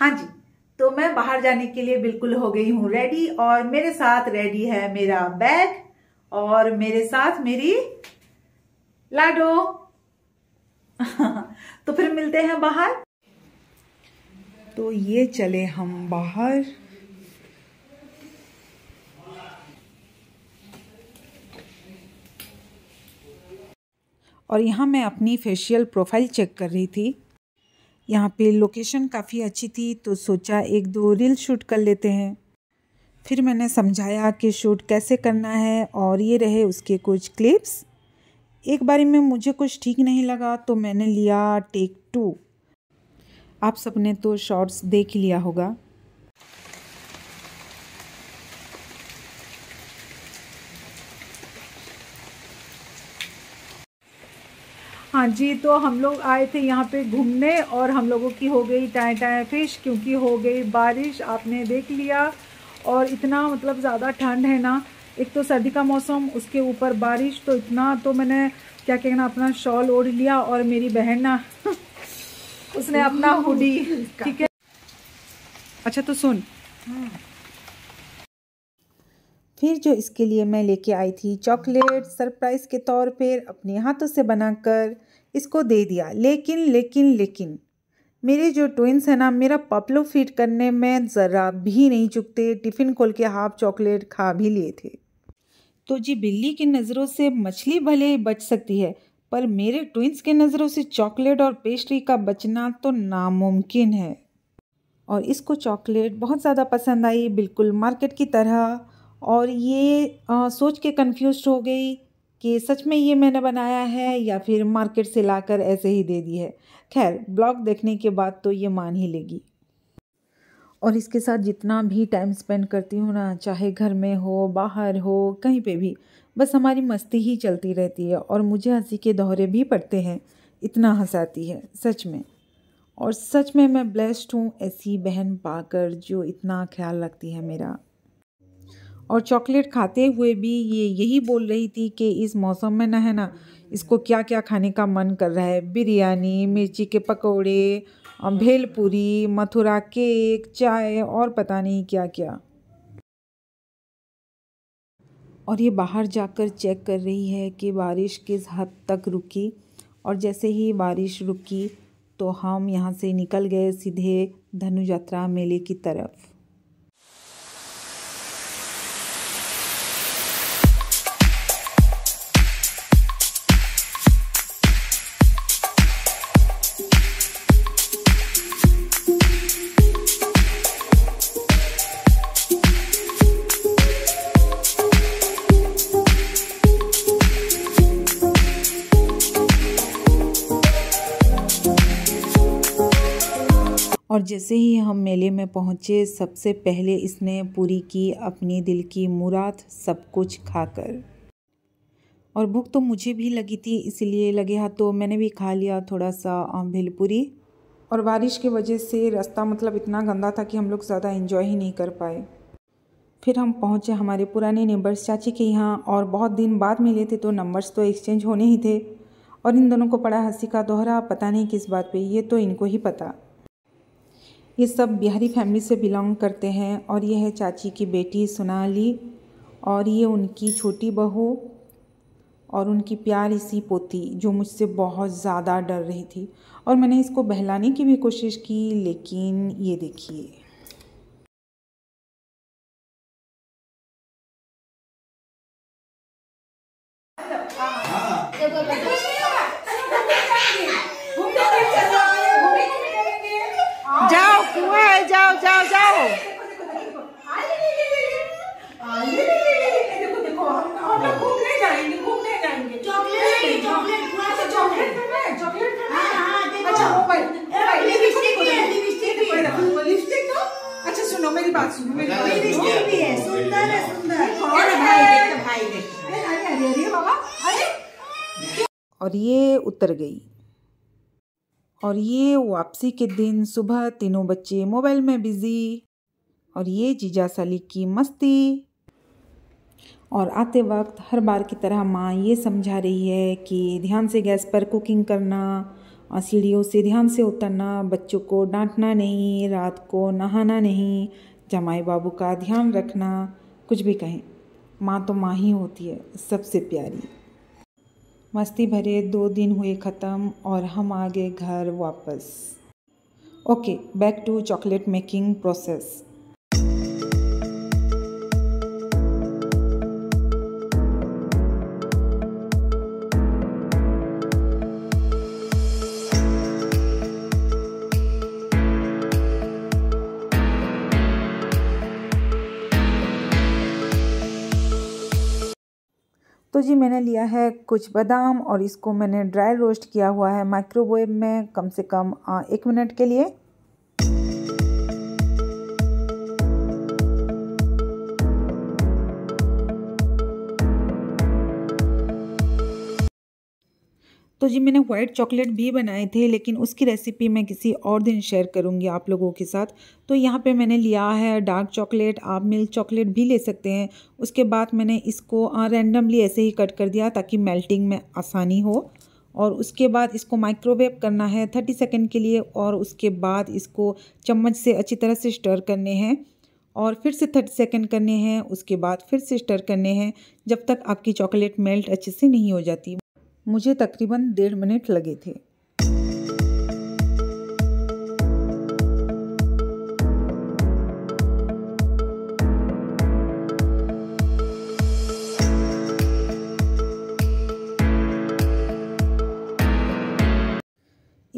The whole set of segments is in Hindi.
हाँ जी तो मैं बाहर जाने के लिए बिल्कुल हो गई हूँ रेडी और मेरे साथ रेडी है मेरा बैग और मेरे साथ मेरी लाडो तो फिर मिलते हैं बाहर तो ये चले हम बाहर और यहाँ मैं अपनी फेशियल प्रोफाइल चेक कर रही थी यहाँ पे लोकेशन काफ़ी अच्छी थी तो सोचा एक दो रील शूट कर लेते हैं फिर मैंने समझाया कि शूट कैसे करना है और ये रहे उसके कुछ क्लिप्स एक बारी में मुझे कुछ ठीक नहीं लगा तो मैंने लिया टेक टू आप सबने तो शॉर्ट्स देख लिया होगा हाँ जी तो हम लोग आए थे यहाँ पे घूमने और हम लोगों की हो गई टाए टाए फिश क्योंकि हो गई बारिश आपने देख लिया और इतना मतलब ज़्यादा ठंड है ना एक तो सर्दी का मौसम उसके ऊपर बारिश तो इतना तो मैंने क्या कहना अपना शॉल ओढ़ लिया और मेरी बहन ना उसने अपना हुडी ठीक है अच्छा तो सुन हाँ। फिर जो इसके लिए मैं लेके आई थी चॉकलेट सरप्राइज़ के तौर पर अपने हाथों से बनाकर इसको दे दिया लेकिन लेकिन लेकिन मेरे जो ट्विंस हैं ना मेरा पपलो फिट करने में ज़रा भी नहीं चुकते टिफ़िन खोल के हाफ चॉकलेट खा भी लिए थे तो जी बिल्ली की नज़रों से मछली भले ही बच सकती है पर मेरे ट्विंस के नज़रों से चॉकलेट और पेस्ट्री का बचना तो नामुमकिन है और इसको चॉकलेट बहुत ज़्यादा पसंद आई बिल्कुल मार्केट की तरह और ये आ, सोच के कन्फ्यूज हो गई कि सच में ये मैंने बनाया है या फिर मार्केट से लाकर ऐसे ही दे दी है खैर ब्लॉग देखने के बाद तो ये मान ही लेगी और इसके साथ जितना भी टाइम स्पेंड करती हूँ ना चाहे घर में हो बाहर हो कहीं पे भी बस हमारी मस्ती ही चलती रहती है और मुझे हंसी के दोहरे भी पड़ते हैं इतना हंसाती है सच में और सच में मैं ब्लेस्ड हूँ ऐसी बहन पाकर जो इतना ख्याल रखती है मेरा और चॉकलेट खाते हुए भी ये यही बोल रही थी कि इस मौसम में ना है ना इसको क्या क्या खाने का मन कर रहा है बिरयानी मिर्ची के पकौड़े भेलपूरी मथुरा केक चाय और पता नहीं क्या क्या और ये बाहर जाकर चेक कर रही है कि बारिश किस हद तक रुकी और जैसे ही बारिश रुकी तो हम यहाँ से निकल गए सीधे धनु यात्रा मेले की तरफ और जैसे ही हम मेले में पहुँचे सबसे पहले इसने पूरी की अपनी दिल की मुराद सब कुछ खाकर और भूख तो मुझे भी लगी थी इसलिए लगे हाथ तो मैंने भी खा लिया थोड़ा सा पूरी और बारिश की वजह से रास्ता मतलब इतना गंदा था कि हम लोग ज़्यादा इन्जॉय ही नहीं कर पाए फिर हम पहुँचे हमारे पुराने नेबर्स चाची के यहाँ और बहुत दिन बाद मिले थे तो नंबर्स तो एक्सचेंज होने ही थे और इन दोनों को पड़ा हंसी का दोहरा पता नहीं किस बात पे ये तो इनको ही पता ये सब बिहारी फैमिली से बिलोंग करते हैं और ये है चाची की बेटी सोनाली और ये उनकी छोटी बहू और उनकी प्यारी सी पोती जो मुझसे बहुत ज़्यादा डर रही थी और मैंने इसको बहलाने की भी कोशिश की लेकिन ये देखिए और ये उतर गई और ये वापसी के दिन सुबह तीनों बच्चे मोबाइल में बिज़ी और ये जीजा साली की मस्ती और आते वक्त हर बार की तरह माँ ये समझा रही है कि ध्यान से गैस पर कुकिंग करना और सीढ़ियों से ध्यान से उतरना बच्चों को डांटना नहीं रात को नहाना नहीं जमाई बाबू का ध्यान रखना कुछ भी कहें माँ तो माँ ही होती है सबसे प्यारी मस्ती भरे दो दिन हुए ख़त्म और हम आ गए घर वापस okay back to chocolate making process तो जी मैंने लिया है कुछ बादाम और इसको मैंने ड्राई रोस्ट किया हुआ है माइक्रोवेव में कम से कम एक मिनट के लिए तो जी मैंने वाइट चॉकलेट भी बनाए थे लेकिन उसकी रेसिपी मैं किसी और दिन शेयर करूँगी आप लोगों के साथ तो यहाँ पे मैंने लिया है डार्क चॉकलेट आप मिल्क चॉकलेट भी ले सकते हैं उसके बाद मैंने इसको रैंडमली ऐसे ही कट कर दिया ताकि मेल्टिंग में आसानी हो और उसके बाद इसको माइक्रोवेव करना है थर्टी सेकेंड के लिए और उसके बाद इसको चम्मच से अच्छी तरह से स्टर करने हैं और फिर से थर्टी सेकेंड करने हैं उसके बाद फिर से स्टर करने हैं जब तक आपकी चॉकलेट मेल्ट अच्छे से नहीं हो जाती मुझे तकरीबन डेढ़ मिनट लगे थे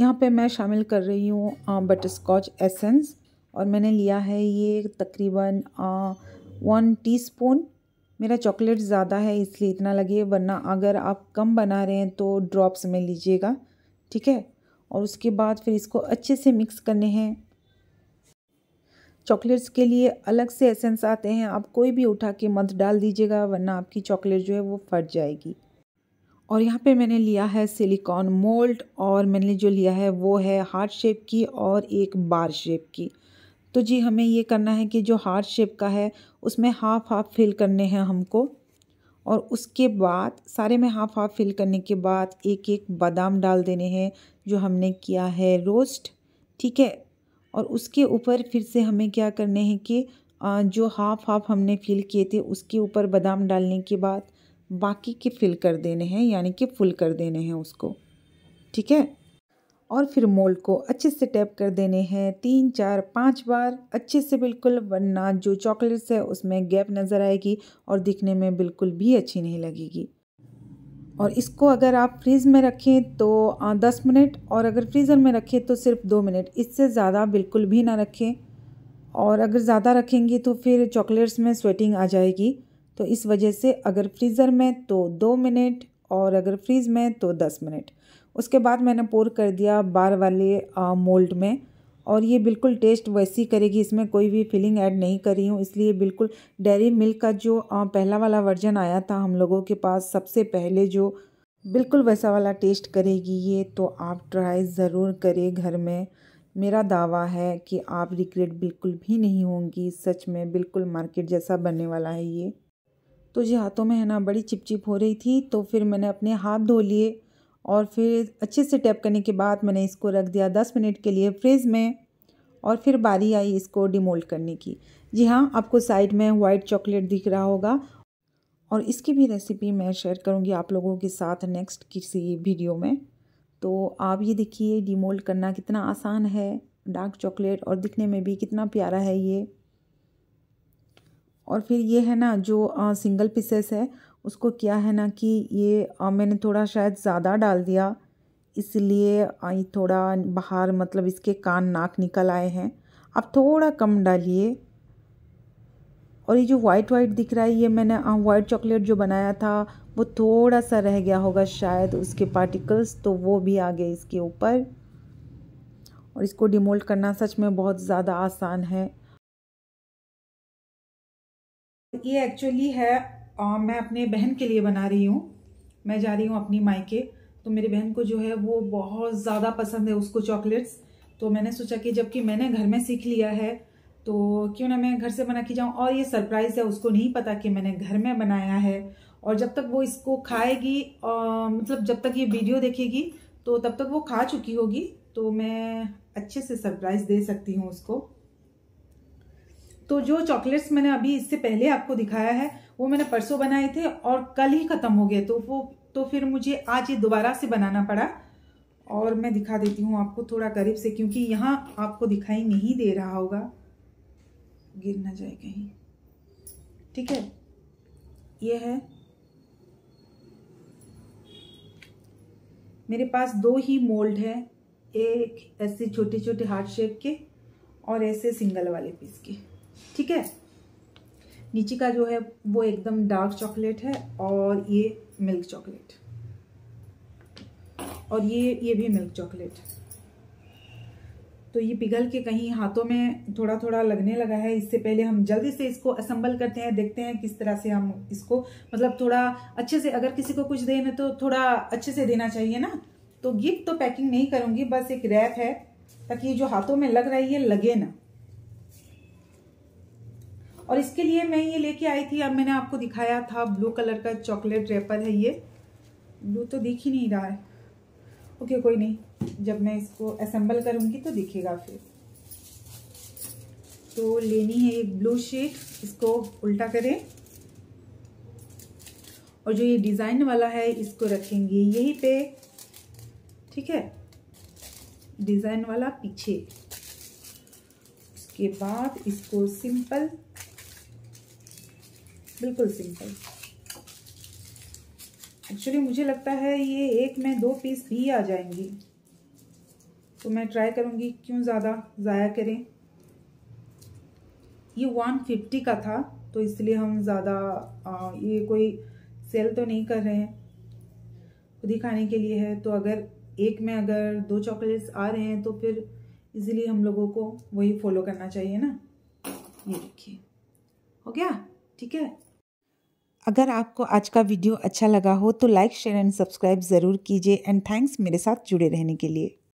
यहाँ पे मैं शामिल कर रही हूँ बटर स्कॉच एसेंस और मैंने लिया है ये तकरीबन वन टीस्पून मेरा चॉकलेट ज़्यादा है इसलिए इतना लगी वरना अगर आप कम बना रहे हैं तो ड्रॉप्स में लीजिएगा ठीक है और उसके बाद फिर इसको अच्छे से मिक्स करने हैं चॉकलेट्स के लिए अलग से एसेंस आते हैं आप कोई भी उठा के मत डाल दीजिएगा वरना आपकी चॉकलेट जो है वो फट जाएगी और यहाँ पे मैंने लिया है सिलिकॉन मोल्ड और मैंने जो लिया है वो है हार्ट शेप की और एक बार शेप की तो जी हमें ये करना है कि जो हार्ट शेप का है उसमें हाफ हाफ फिल करने हैं हमको और उसके बाद सारे में हाफ हाफ फिल करने के बाद एक एक बादाम डाल देने हैं जो हमने किया है रोस्ट ठीक है और उसके ऊपर फिर से हमें क्या करने हैं कि जो हाफ हाफ हमने फिल किए थे उसके ऊपर बादाम डालने के बाद बाकी के फिल कर देने हैं यानी कि फुल कर देने हैं उसको ठीक है और फिर मोल्ड को अच्छे से टैप कर देने हैं तीन चार पाँच बार अच्छे से बिल्कुल वरना जो चॉकलेट्स है उसमें गैप नज़र आएगी और दिखने में बिल्कुल भी अच्छी नहीं लगेगी और इसको अगर आप फ्रीज़ में रखें तो दस मिनट और अगर फ्रीज़र में रखें तो सिर्फ दो मिनट इससे ज़्यादा बिल्कुल भी ना रखें और अगर ज़्यादा रखेंगे तो फिर चॉकलेट्स में स्वेटिंग आ जाएगी तो इस वजह से अगर फ्रीज़र में तो दो मिनट और अगर फ्रीज़ में तो दस मिनट उसके बाद मैंने पोर कर दिया बार वाले मोल्ड में और ये बिल्कुल टेस्ट वैसी करेगी इसमें कोई भी फिलिंग ऐड नहीं करी हूँ इसलिए बिल्कुल डेयरी मिल्क का जो पहला वाला वर्जन आया था हम लोगों के पास सबसे पहले जो बिल्कुल वैसा वाला टेस्ट करेगी ये तो आप ट्राई ज़रूर करें घर में मेरा दावा है कि आप रिग्रेट बिल्कुल भी नहीं होंगी सच में बिल्कुल मार्केट जैसा बनने वाला है ये तो जी हाथों में है ना बड़ी चिपचिप हो रही थी तो फिर मैंने अपने हाथ धो लिए और फिर अच्छे से टैप करने के बाद मैंने इसको रख दिया दस मिनट के लिए फ्रिज में और फिर बारी आई इसको डिमोल्ड करने की जी हाँ आपको साइड में वाइट चॉकलेट दिख रहा होगा और इसकी भी रेसिपी मैं शेयर करूँगी आप लोगों के साथ नेक्स्ट किसी वीडियो में तो आप ये देखिए डिमोल्ड करना कितना आसान है डार्क चॉकलेट और दिखने में भी कितना प्यारा है ये और फिर ये है ना जो आ, सिंगल पीसेस है उसको क्या है ना कि ये मैंने थोड़ा शायद ज़्यादा डाल दिया इसलिए थोड़ा बाहर मतलब इसके कान नाक निकल आए हैं आप थोड़ा कम डालिए और ये जो वाइट वाइट दिख रहा है ये मैंने वाइट चॉकलेट जो बनाया था वो थोड़ा सा रह गया होगा शायद उसके पार्टिकल्स तो वो भी आ गए इसके ऊपर और इसको डिमोल्ड करना सच में बहुत ज़्यादा आसान है ये एक्चुअली है आ, मैं अपने बहन के लिए बना रही हूँ मैं जा रही हूँ अपनी मायके तो मेरी बहन को जो है वो बहुत ज़्यादा पसंद है उसको चॉकलेट्स तो मैंने सोचा कि जबकि मैंने घर में सीख लिया है तो क्यों ना मैं घर से बना के जाऊँ और ये सरप्राइज़ है उसको नहीं पता कि मैंने घर में बनाया है और जब तक वो इसको खाएगी आ, मतलब जब तक ये वीडियो देखेगी तो तब तक वो खा चुकी होगी तो मैं अच्छे से सरप्राइज़ दे सकती हूँ उसको तो जो चॉकलेट्स मैंने अभी इससे पहले आपको दिखाया है वो मैंने परसों बनाए थे और कल ही ख़त्म हो गए तो वो तो फिर मुझे आज ये दोबारा से बनाना पड़ा और मैं दिखा देती हूँ आपको थोड़ा करीब से क्योंकि यहाँ आपको दिखाई नहीं दे रहा होगा गिर ना जाए कहीं ठीक है ये है मेरे पास दो ही मोल्ड है एक ऐसे छोटे छोटे हार्ट शेप के और ऐसे सिंगल वाले पीस के ठीक है नीचे का जो है वो एकदम डार्क चॉकलेट है और ये मिल्क चॉकलेट और ये ये भी मिल्क चॉकलेट तो ये पिघल के कहीं हाथों में थोड़ा थोड़ा लगने लगा है इससे पहले हम जल्दी से इसको असम्बल करते हैं देखते हैं किस तरह से हम इसको मतलब थोड़ा अच्छे से अगर किसी को कुछ देना तो थोड़ा अच्छे से देना चाहिए ना तो गिफ्ट तो पैकिंग नहीं करूँगी बस एक रैप है ताकि जो हाथों में लग रही है लगे ना और इसके लिए मैं ये लेके आई थी अब मैंने आपको दिखाया था ब्लू कलर का चॉकलेट रेपर है ये ब्लू तो दिख ही नहीं रहा है ओके कोई नहीं जब मैं इसको असम्बल करूँगी तो दिखेगा फिर तो लेनी है एक ब्लू शीट इसको उल्टा करें और जो ये डिज़ाइन वाला है इसको रखेंगे यहीं पे ठीक है डिज़ाइन वाला पीछे उसके बाद इसको सिंपल बिल्कुल सिंपल एक्चुअली मुझे लगता है ये एक में दो पीस भी आ जाएंगी तो मैं ट्राई करूँगी क्यों ज़्यादा ज़ाया करें ये वन फिफ्टी का था तो इसलिए हम ज़्यादा ये कोई सेल तो नहीं कर रहे हैं खुद ही खाने के लिए है तो अगर एक में अगर दो चॉकलेट्स आ रहे हैं तो फिर इजीली हम लोगों को वही फॉलो करना चाहिए ना ये देखिए हो गया ठीक है अगर आपको आज का वीडियो अच्छा लगा हो तो लाइक शेयर एंड सब्सक्राइब ज़रूर कीजिए एंड थैंक्स मेरे साथ जुड़े रहने के लिए